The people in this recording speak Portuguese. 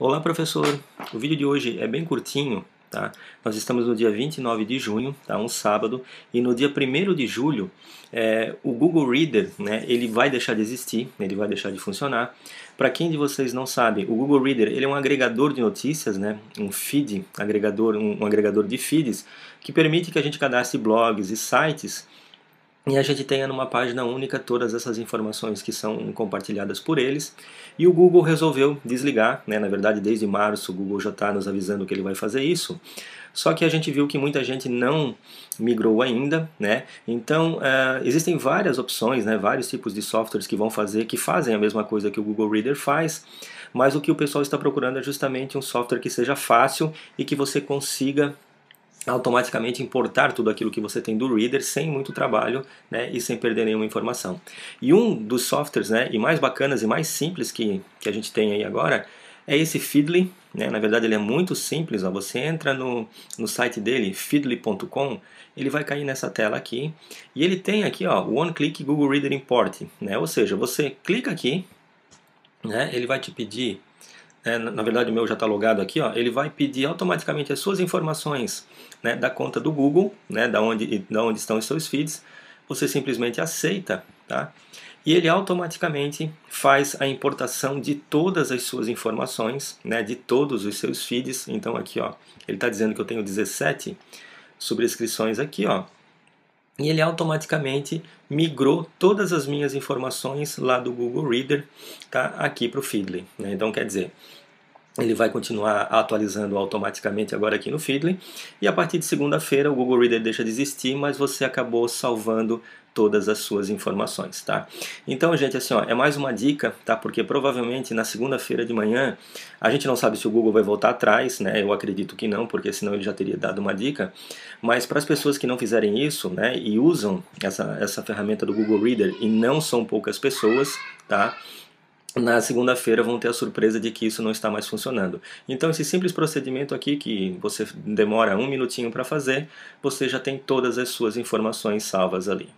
Olá, professor. O vídeo de hoje é bem curtinho, tá? Nós estamos no dia 29 de junho, tá? Um sábado, e no dia 1 de julho, é, o Google Reader, né, ele vai deixar de existir, ele vai deixar de funcionar. Para quem de vocês não sabe, o Google Reader, ele é um agregador de notícias, né? Um feed, agregador, um, um agregador de feeds que permite que a gente cadastre blogs e sites e a gente tenha numa página única todas essas informações que são compartilhadas por eles. E o Google resolveu desligar, né? na verdade, desde março o Google já está nos avisando que ele vai fazer isso. Só que a gente viu que muita gente não migrou ainda, né? Então uh, existem várias opções, né? Vários tipos de softwares que vão fazer, que fazem a mesma coisa que o Google Reader faz, mas o que o pessoal está procurando é justamente um software que seja fácil e que você consiga automaticamente importar tudo aquilo que você tem do Reader sem muito trabalho né, e sem perder nenhuma informação. E um dos softwares né, e mais bacanas e mais simples que, que a gente tem aí agora é esse Feedly. Né? Na verdade, ele é muito simples. Ó. Você entra no, no site dele, feedly.com, ele vai cair nessa tela aqui. E ele tem aqui ó, One Click Google Reader Import. Né? Ou seja, você clica aqui, né? ele vai te pedir né, na verdade o meu já está logado aqui, ó, ele vai pedir automaticamente as suas informações né, da conta do Google, né, da, onde, da onde estão os seus feeds, você simplesmente aceita, tá? E ele automaticamente faz a importação de todas as suas informações, né, de todos os seus feeds. Então aqui, ó, ele está dizendo que eu tenho 17 subscrições aqui, ó, e ele automaticamente migrou todas as minhas informações lá do Google Reader tá, aqui para o Feedly. Né? Então, quer dizer, ele vai continuar atualizando automaticamente agora aqui no Feedly. E a partir de segunda-feira o Google Reader deixa de existir, mas você acabou salvando todas as suas informações, tá? Então, gente, assim, ó, é mais uma dica, tá? Porque provavelmente na segunda-feira de manhã, a gente não sabe se o Google vai voltar atrás, né? Eu acredito que não, porque senão ele já teria dado uma dica. Mas para as pessoas que não fizerem isso, né, e usam essa, essa ferramenta do Google Reader, e não são poucas pessoas, tá? na segunda-feira vão ter a surpresa de que isso não está mais funcionando. Então, esse simples procedimento aqui, que você demora um minutinho para fazer, você já tem todas as suas informações salvas ali.